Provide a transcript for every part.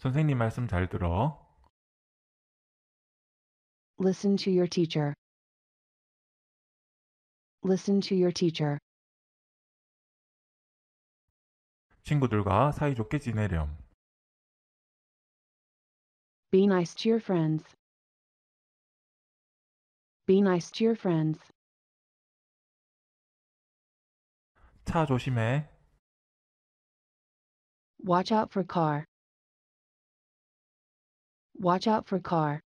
선생님 말씀 잘 들어. Listen to your teacher. Listen to your teacher. 친구들과 사이좋게 지내렴. Be nice to your friends. Be nice to your friends. 차 조심해. Watch out for car. Watch out for car.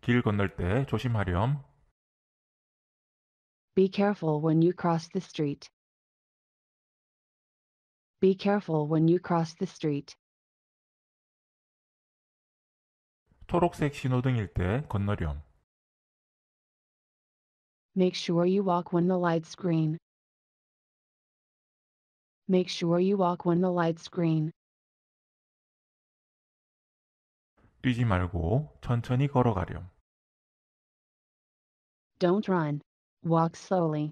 길 건널 때 조심하렴. Be careful when you cross the street. Be careful when you cross the street. 초록색 신호등일 때 건너렴. Make sure you walk when the light's green. Make sure you walk when the light's green. 뛰지 말고 천천히 걸어가렴. Don't run. Walk slowly.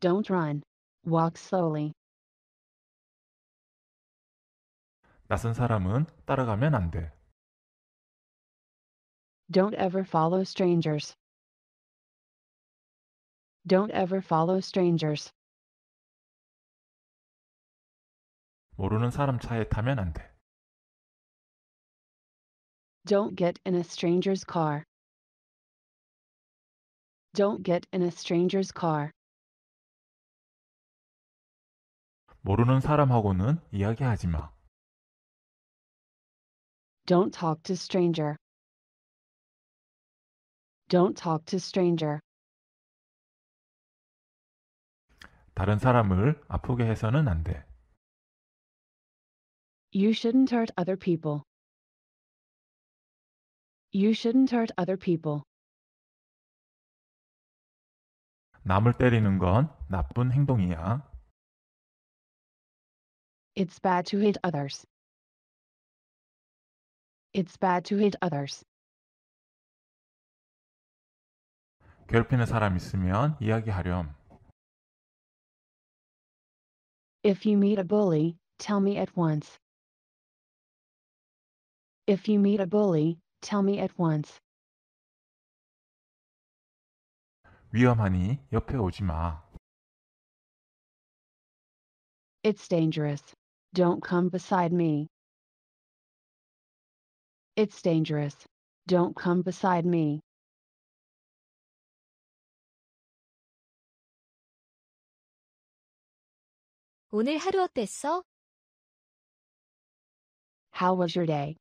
Don't run. Walk slowly. 낯선 사람은 따라가면 안 돼. Don't ever follow strangers. Don't ever follow strangers. 모르는 사람 차에 타면 안 돼. Don't get in a stranger's car. Don't get in a stranger's car. 모르는 사람하고는 이야기하지 마. Don't talk to stranger. Don't talk to stranger. 다른 사람을 아프게 해서는 안 돼. You shouldn't hurt other people. You shouldn't hurt other people. 남을 때리는 건 나쁜 행동이야. It's bad to hit others. It's bad to hit others. 괴롭히는 사람 있으면 이야기하렴. If you meet a bully, tell me at once. If you meet a bully, Tell me at once. 위험하니 옆에 오지 마. It's dangerous. Don't come beside me. It's dangerous. Don't come beside me. 오늘 하루 어땠어? How was your day?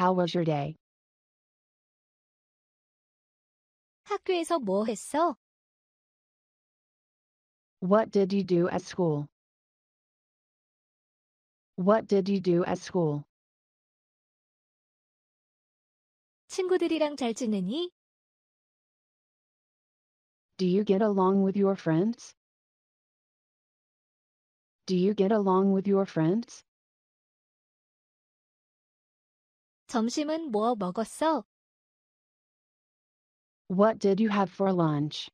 How was your day? 학교에서 뭐 했어? What did you do at school? What did you do at school? 친구들이랑 잘 지내니? Do you get along with your friends? Do you get along with your friends? 점심은 뭐 먹었어? What did you have for lunch?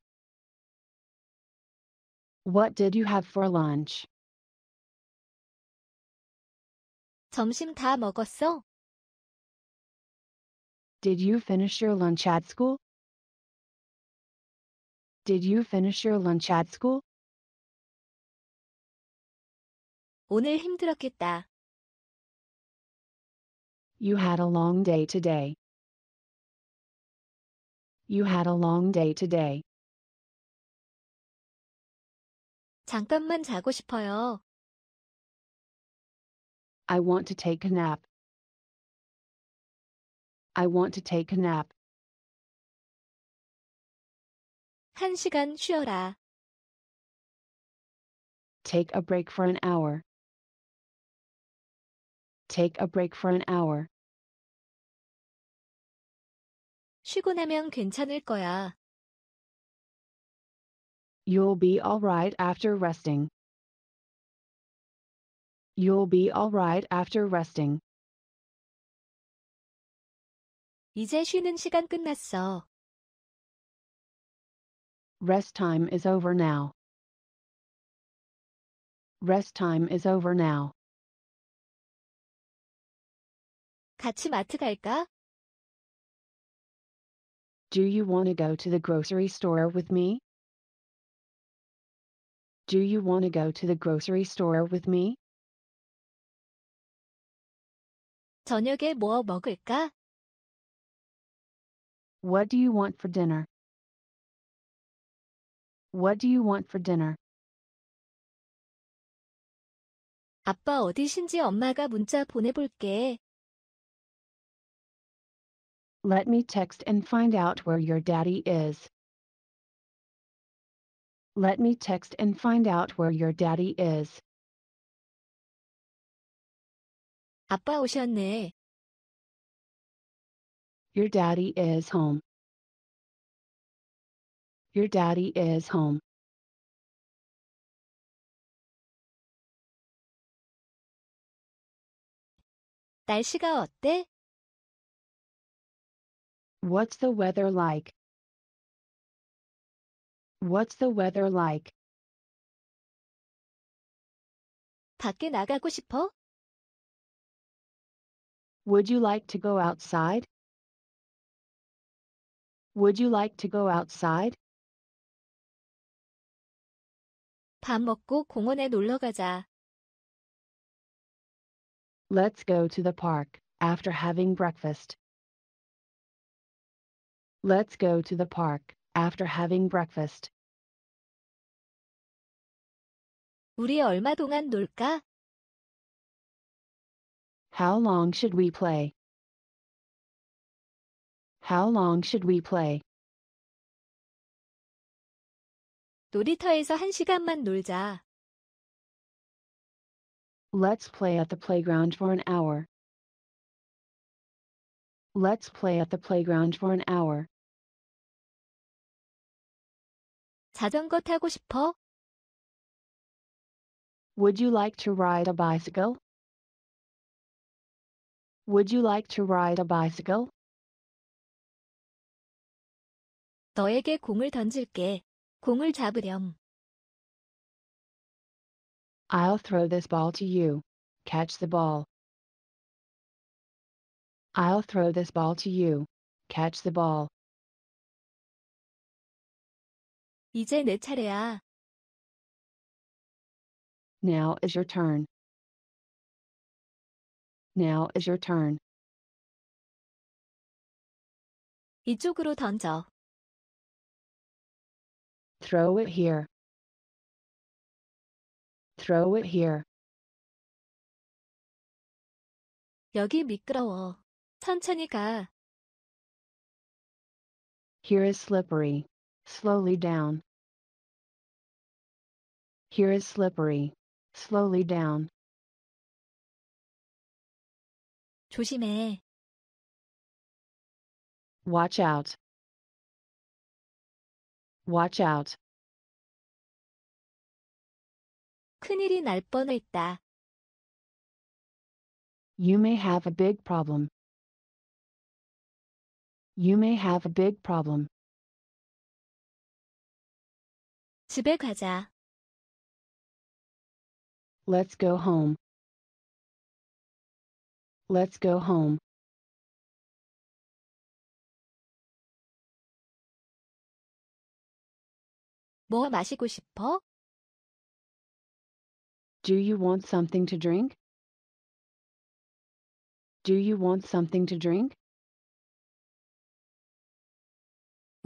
What did you have for lunch? 점심 다 먹었어? Did you finish your lunch at school? Did you finish your lunch at school? 오늘 힘들었겠다. You had a long day today. You had a long day today. 잠깐만 자고 싶어요. I want to take a nap. I want to take a nap. 한 시간 쉬어라. Take a break for an hour take a break for an hour. 쉬고 나면 괜찮을 거야. You'll be alright after resting. You'll be alright after resting. 이제 쉬는 시간 끝났어. Rest time is over now. Rest time is over now. 같이 마트 갈까? Do you want to go to the grocery store with me? Do you want to go to the grocery store with me? 저녁에 뭐 먹을까? What do you want for dinner? What do you want for dinner? 아빠 어디신지 엄마가 문자 보내볼게. Let me text and find out where your daddy is. Let me text and find out where your daddy is. 아빠 오셨네. Your daddy is home. Your daddy is home. 날씨가 어때? What's the weather like? What's the weather like? 밖에 나가고 싶어? Would you like to go outside? Would you like to go outside? 밥 먹고 공원에 놀러 가자. Let's go to the park after having breakfast let's go to the park, after having breakfast. 우리 얼마 동안 놀까? How long should we play? How long should we play? 놀이터에서 한 시간만 놀자. Let's play at the playground for an hour let's play at the playground for an hour. 자전거 타고 싶어? Would you like to ride a bicycle? Would you like to ride a bicycle? 너에게 공을 던질게. 공을 잡으렴. I'll throw this ball to you. Catch the ball. I'll throw this ball to you. Catch the ball. 이제 내 차례야. Now is your turn. Now is your turn. 이쪽으로 던져. Throw it here. Throw it here. 여기 미끄러워. 천천히 가. Here is slippery. Slowly down. Here is slippery. Slowly down. 조심해. Watch out. Watch out. 큰일이 날 뻔했다. You may have a big problem. You may have a big problem. 집에 가자. Let's go home. Let's go home. 뭐 마시고 싶어? Do you want something to drink? Do you want something to drink?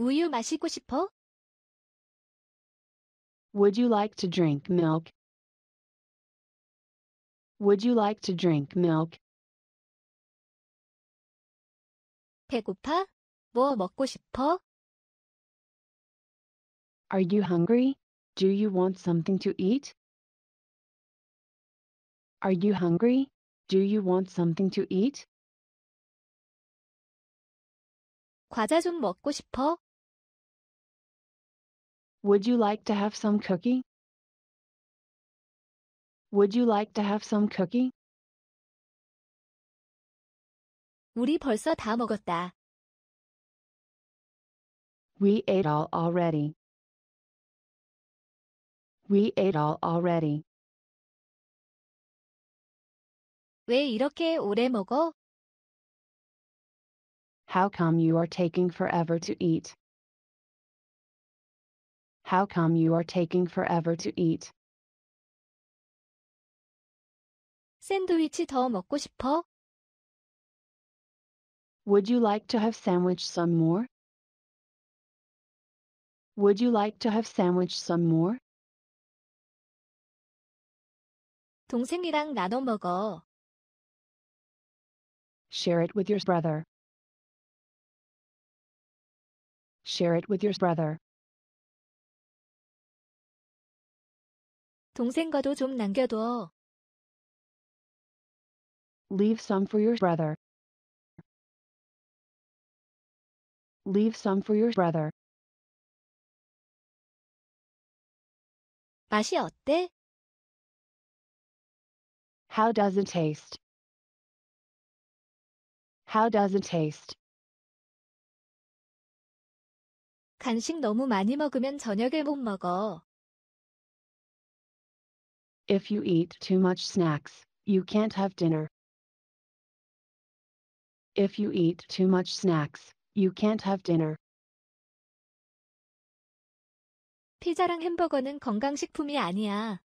우유 마시고 싶어? Would you like to drink milk? Would you like to drink milk? 배고파? 뭐 먹고 싶어? Are you hungry? Do you want something to eat? Are you hungry? Do you want something to eat? 과자 좀 먹고 싶어? Would you like to have some cookie? Would you like to have some cookie? 우리 벌써 다 먹었다. We ate all already. We ate all already. 왜 이렇게 오래 먹어? How come you are taking forever to eat? How come you are taking forever to eat? 샌드위치 더 먹고 싶어? Would you like to have sandwich some more? Would you like to have sandwich some more? 동생이랑 나눠 먹어. Share it with your brother. Share it with your brother. 동생과도 좀 남겨둬. Leave some for your brother. Leave some for your brother. 맛이 어때? How does it taste? How does it taste? 간식 너무 많이 먹으면 저녁을 못 먹어. If you eat too much snacks, you can't have dinner. If you eat too much snacks, you can't have dinner. 피자랑 햄버거는 건강식품이 아니야.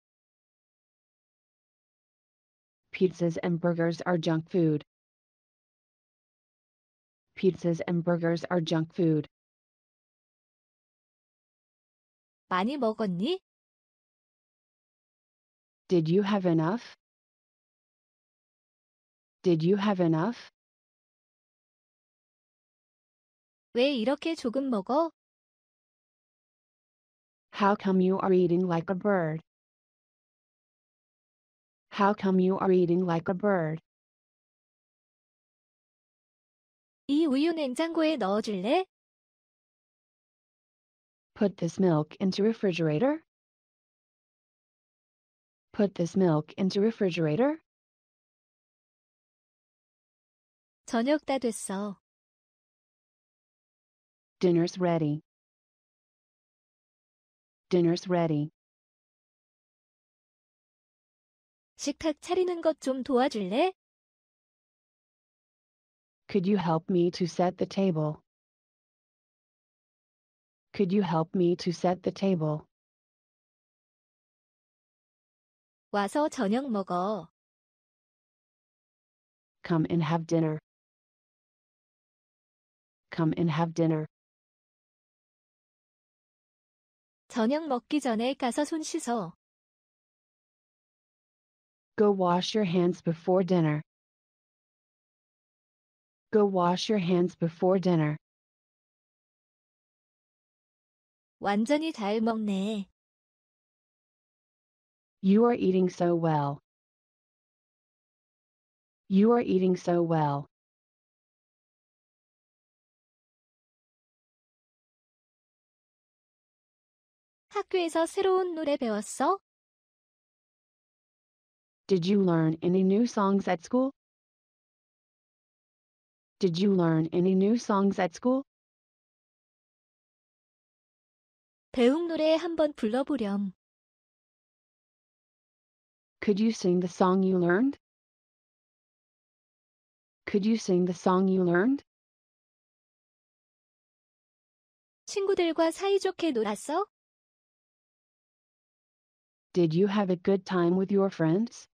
Pizzas and burgers are junk food. Pizzas and burgers are junk food. 많이 먹었니? Did you have enough? Did you have enough? 왜 이렇게 조금 먹어? How come you are eating like a bird? How come you are eating like a bird? 이 우유 냉장고에 넣어줄래? Put this milk into refrigerator? Put this milk into refrigerator? 저녁 다 됐어. Dinner's ready. Dinner's ready. 식탁 차리는 도와줄래? Could you help me to set the table? Could you help me to set the table? 와서 저녁 먹어. Come and have dinner. Come and have dinner. 저녁 먹기 전에 가서 손 씻어. Go wash your hands before dinner. Go wash your hands before dinner. 완전히 잘 먹네. You are eating so well. You are eating so well. Did you learn any new songs at school? Did you learn any new songs at school? 배운 노래 한번 불러보렴. Could you sing the song you learned? Could you sing the song you learned? 친구들과 사이좋게 놀았어? Did you have a good time with your friends?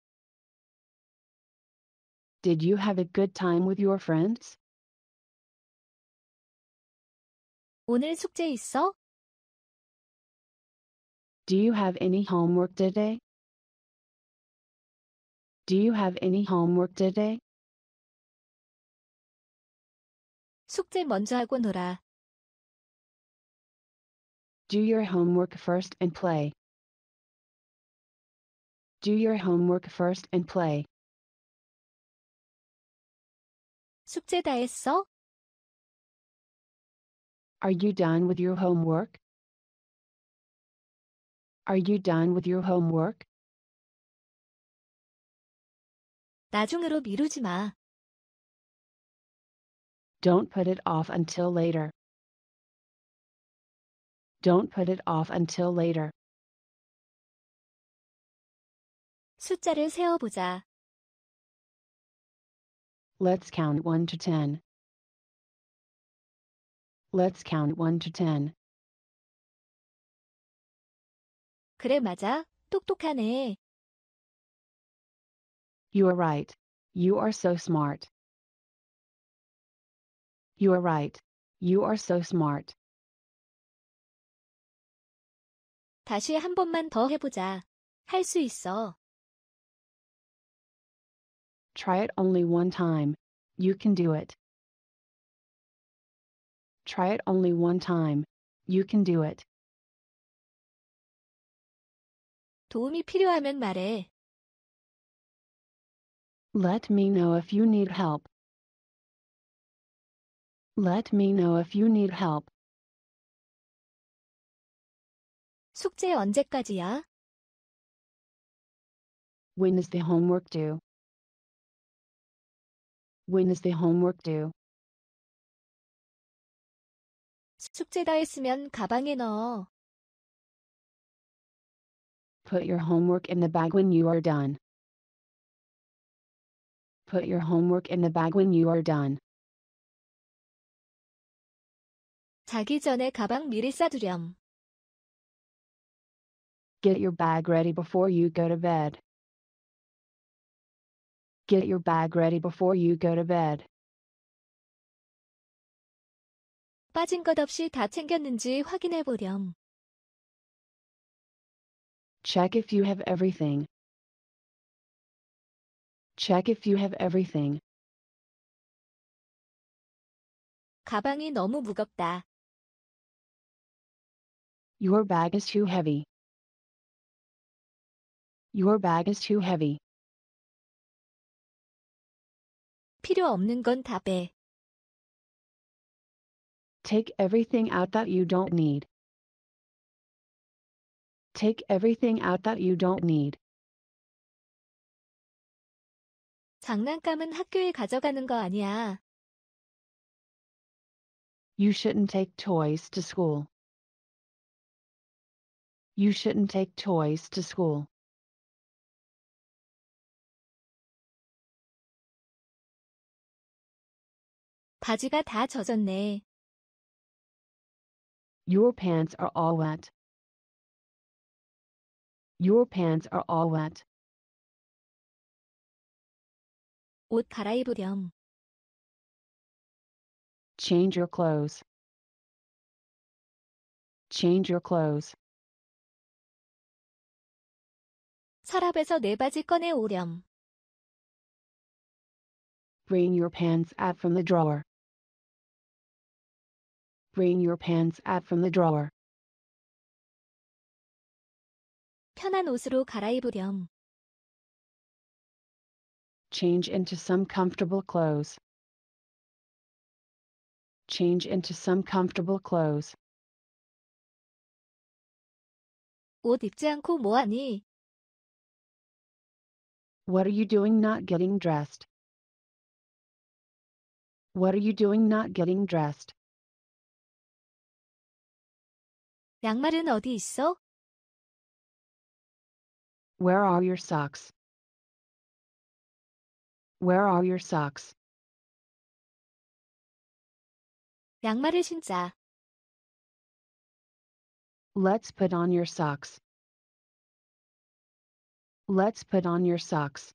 Did you have a good time with your friends? 오늘 숙제 있어? Do you have any homework today? Do you have any homework today? 숙제 먼저 하고 놀아. Do your homework first and play. Do your homework first and play. 숙제 다 했어? Are you done with your homework? Are you done with your homework? 나중으로 미루지 마. Don't put it off until later. Don't put it off until later. 숫자를 세어보자. Let's count 1 to 10. Let's count 1 to 10. 그래 맞아. 똑똑하네. You are right. You are so smart. You are right. You are so smart. 다시 한 번만 더 해보자. 있어. Try it only one time. You can do it. Try it only one time. You can do it. 도움이 필요하면 말해. Let me know if you need help. Let me know if you need help. 숙제 언제까지야? When is the homework due? When is the homework due? 숙제 다 했으면 가방에 넣어. Put your homework in the bag when you are done put your homework in the bag when you are done. 자기 전에 가방 미리 싸두렴. Get your bag ready before you go to bed. Get your bag ready before you go to bed. 빠진 것 없이 다 챙겼는지 확인해 보렴. Check if you have everything, Check if you have everything. 가방이 너무 무겁다. Your bag is too heavy. Your bag is too heavy. 필요 없는 건다 빼. Take everything out that you don't need. Take everything out that you don't need. 장난감은 학교에 가져가는 거 아니야. You shouldn't take toys to school. You shouldn't take toys to school. Your pants are all wet. Your pants are all wet. 옷 갈아입으렴. Change your clothes. Change your clothes. 서랍에서 내 바지 꺼내 오렴. Bring your pants out from the drawer. Bring your pants out from the drawer. 편한 옷으로 갈아입으렴. Change into some comfortable clothes. Change into some comfortable clothes. 옷 입지 않고 What are you doing not getting dressed? What are you doing not getting dressed? 양말은 어디 있어? Where are your socks? Where are your socks? 양말을 신자. Let's put on your socks. Let's put on your socks.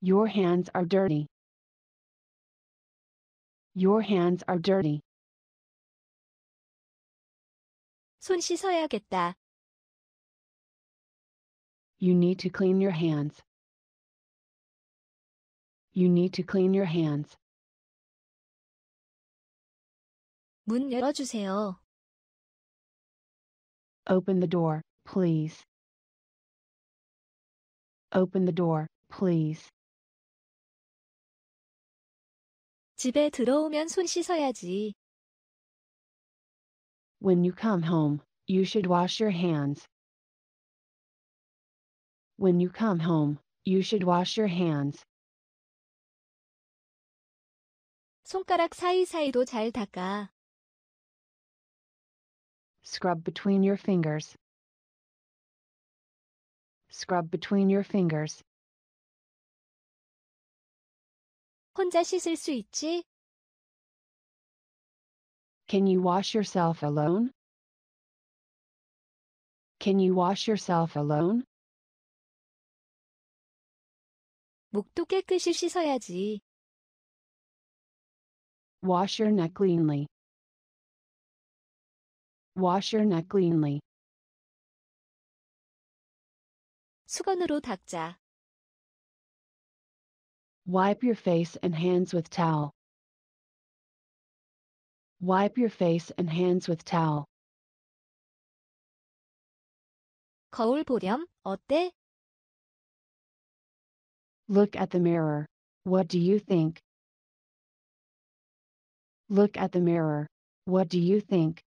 Your hands are dirty. Your hands are dirty. 손 씻어야겠다. You need to clean your hands. You need to clean your hands. 문 열어주세요. Open the door, please. Open the door, please. 집에 들어오면 손 씻어야지 when you come home, you should wash your hands. When you come home, you should wash your hands. 손가락 사이사이도 잘 닦아. Scrub between your fingers. Scrub between your fingers. 혼자 씻을 수 있지? Can you wash yourself alone? Can you wash yourself alone? 목도 깨끗이 씻어야지. Wash your neck cleanly. Wash your neck cleanly. 수건으로 닦자. Wipe your face and hands with towel. Wipe your face and hands with towel. 거울 보렴, 어때? Look at the mirror. What do you think? Look at the mirror. What do you think?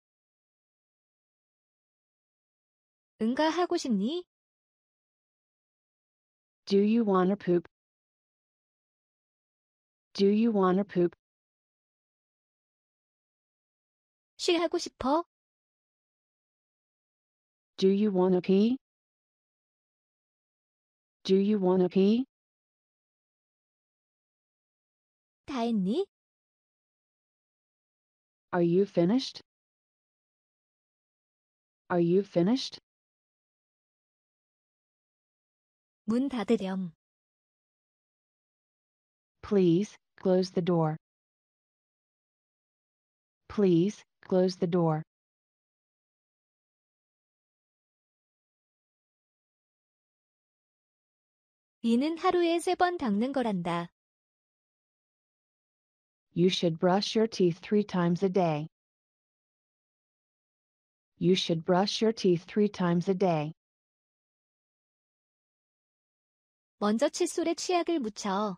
싶니? Do you wanna poop? Do you wanna poop? 싶어? Do you wanna pee? Do you wanna pee? 다 했니? Are you finished? Are you finished? 문 닫으렴. Please, close the door. Please, close the door. You should brush your teeth three times a day. You should brush your teeth three times a day. 먼저 칫솔에 치약을 묻혀.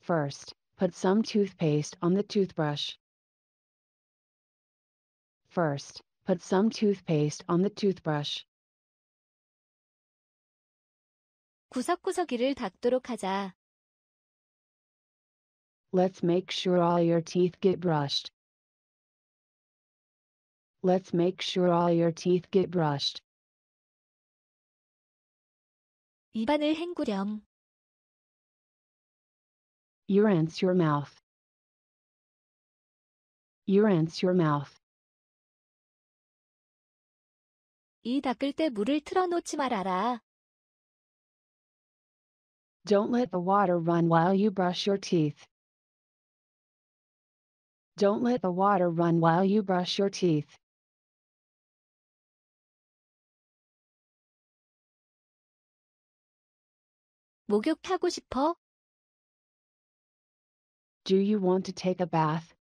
First, put some toothpaste on the toothbrush first, put some toothpaste on the toothbrush. 구석구석 이를 닦도록 하자. Let's make sure all your teeth get brushed. Let's make sure all your teeth get brushed. 입안을 헹구렴. You rinse your mouth. You rinse your mouth. 이 닦을 때 물을 틀어놓지 말아라. Don't let the water run while you brush your teeth. Don't let the water run while you brush your teeth. Do you want to take a bath?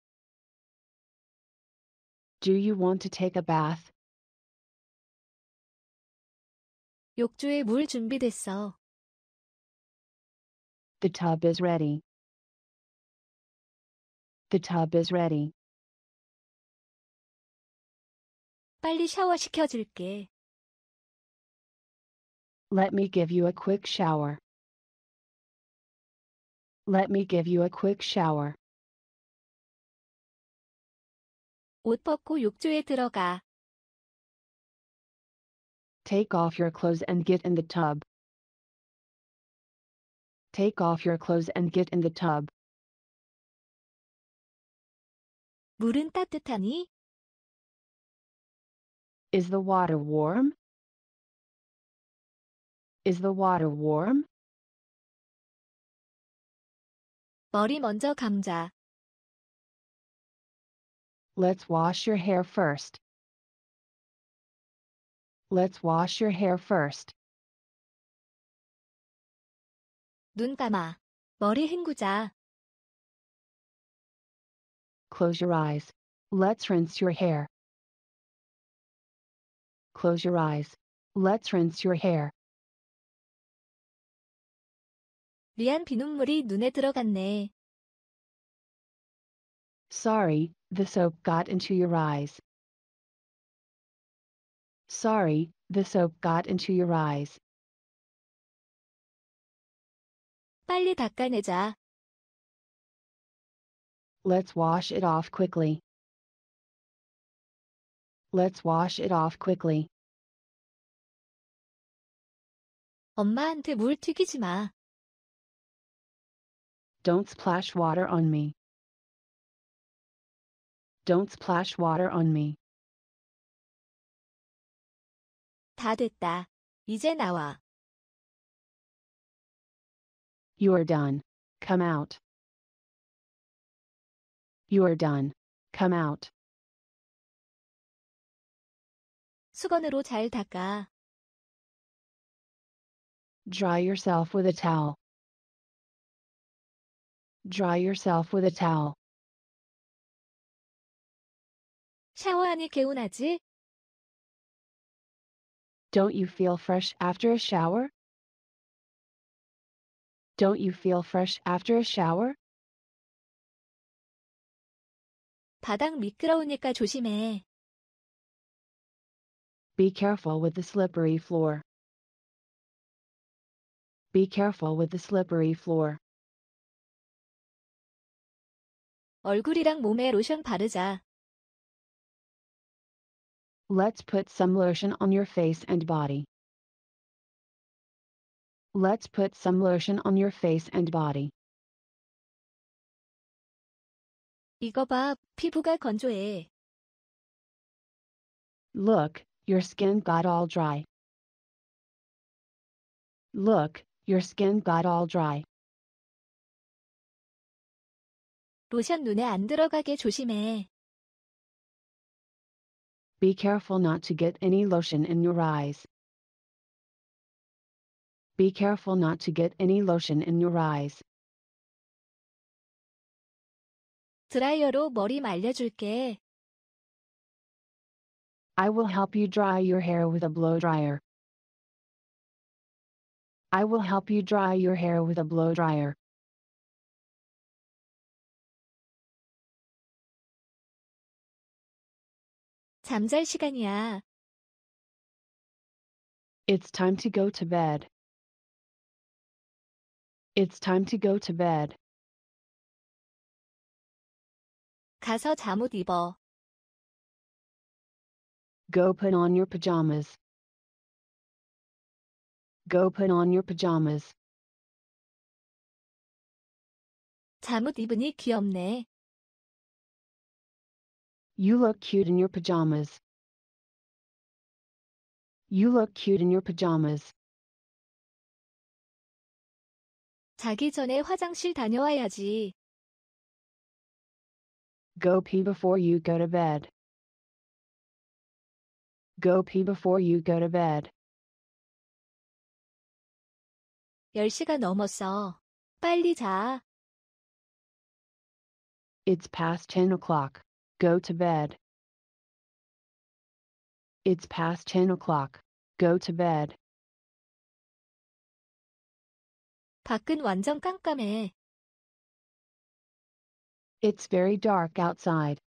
Do you want to take a bath? 욕조에 물 준비됐어. The tub is ready. The tub is ready. 빨리 샤워 시켜줄게. Let me give you a quick shower. Let me give you a quick shower. 옷 벗고 욕조에 들어가. Take off your clothes and get in the tub. Take off your clothes and get in the tub. 물은 따뜻하니? Is the water warm? Is the water warm? 머리 먼저 감자. Let's wash your hair first. Let's wash your hair first. 눈 감아. 머리 헹구자. Close your eyes. Let's rinse your hair. Close your eyes. Let's rinse your hair. 비눗물이 눈에 들어갔네. Sorry, the soap got into your eyes sorry, the soap got into your eyes. 빨리 닦아내자. Let's wash it off quickly. Let's wash it off quickly. 엄마한테 물 튀기지 마. Don't splash water on me. Don't splash water on me. 다 됐다. 이제 나와. You are done. Come out. You are done. Come out. 수건으로 잘 닦아. Dry yourself with a towel. Dry yourself with a towel. 샤워하니 개운하지? Don't you feel fresh after a shower? Don't you feel fresh after a shower? 바닥 미끄러우니까 조심해. Be careful with the slippery floor. Be careful with the slippery floor. 얼굴이랑 몸에 로션 바르자. Let's put some lotion on your face and body. Let's put some lotion on your face and body. 이거 봐, 피부가 건조해. Look, your skin got all dry. Look, your skin got all dry. 로션 눈에 안 들어가게 조심해. Be careful not to get any lotion in your eyes. Be careful not to get any lotion in your eyes. 드라이어로 머리 말려줄게. I will help you dry your hair with a blow dryer. I will help you dry your hair with a blow dryer. 잠잘 시간이야. It's time to go to bed. It's time to go to bed. 가서 잠옷 입어. Go put on your pajamas. Go put on your pajamas. 잠옷 입으니 귀엽네. You look cute in your pajamas. You look cute in your pajamas. 자기 전에 화장실 다녀와야지. Go pee before you go to bed. Go pee before you go to bed. 10시가 넘었어. 빨리 자. It's past 10 o'clock. Go to bed. It's past 10 o'clock. Go to bed. 밖은 완전 깜깜해. It's very dark outside.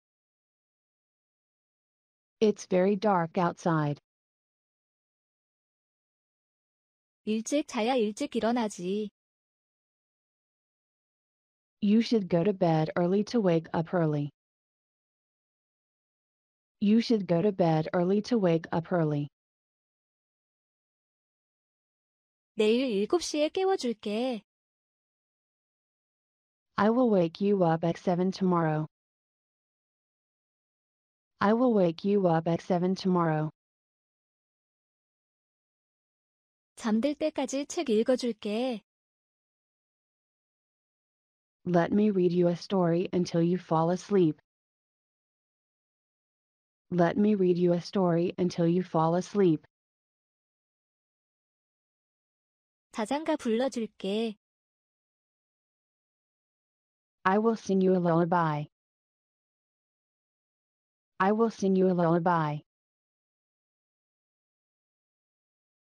It's very dark outside. 일찍 자야 일찍 일어나지. You should go to bed early to wake up early you should go to bed early to wake up early. 내일 7시에 깨워줄게. I will wake you up at 7 tomorrow. I will wake you up at 7 tomorrow. 잠들 때까지 책 읽어줄게. Let me read you a story until you fall asleep let me read you a story until you fall asleep. 자장가 불러줄게. I will sing you a lullaby. I will sing you a lullaby.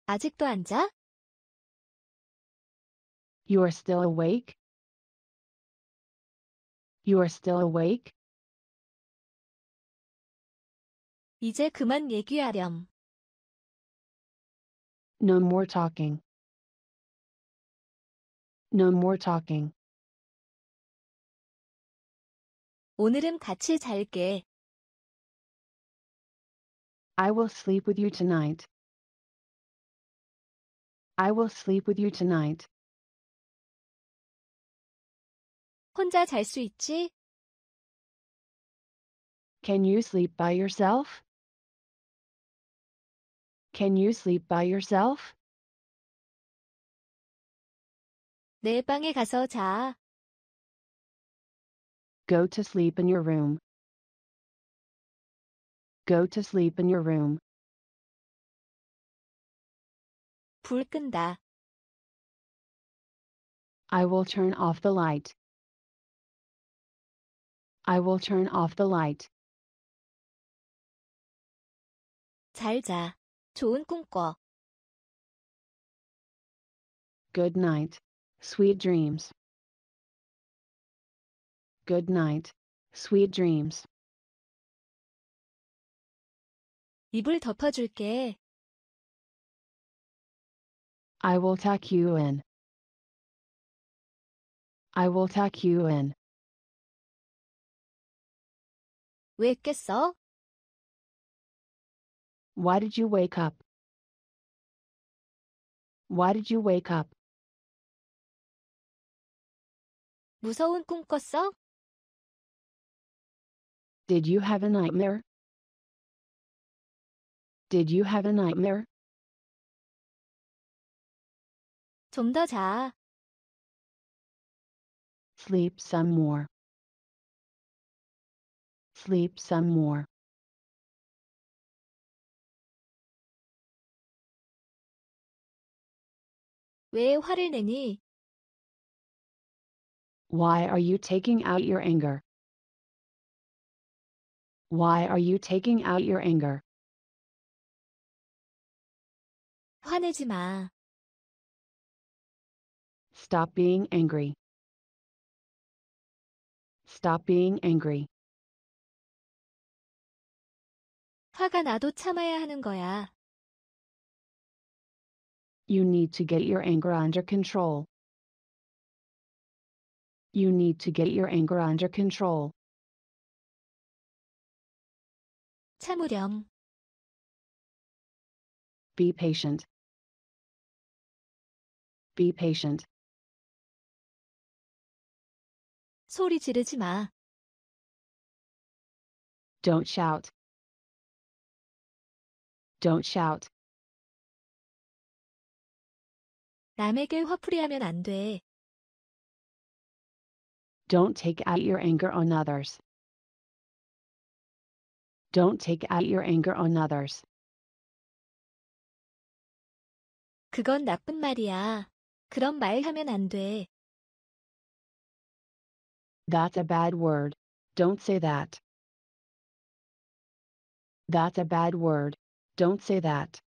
아직도 안 자? You are still awake? You are still awake? 이제 그만 얘기하렴. No more talking. No more talking. 오늘은 같이 잘게. I will sleep with you tonight. I will sleep with you tonight. 혼자 잘 수 있지? Can you sleep by yourself? Can you sleep by yourself? 내 방에 가서 자. Go to sleep in your room. Go to sleep in your room. 불 끈다. I will turn off the light. I will turn off the light. 잘 자. 좋은 Good night. Sweet dreams. Good night. Sweet dreams. 이불 덮어줄게. I will tuck you in. I will tuck you in. 왜 깼어? Why did you wake up? Why did you wake up? 무서운 꿈 꿨어? Did you have a nightmare? Did you have a nightmare? 좀 자. Sleep some more. Sleep some more. 왜 화를 내니? Why are you taking out your anger? Why are you taking out your anger? 화내지 마. Stop being angry. Stop being angry. 화가 나도 참아야 하는 거야. You need to get your anger under control. You need to get your anger under control. 참으렴. Be patient. Be patient. 소리 지르지 마. Don't shout. Don't shout. 남에게 화풀이하면 안 돼. Don't take out your anger on others. Don't take out your anger on others. 그건 나쁜 말이야. 그런 말 하면 안 돼. That's a bad word. Don't say that. That's a bad word. Don't say that.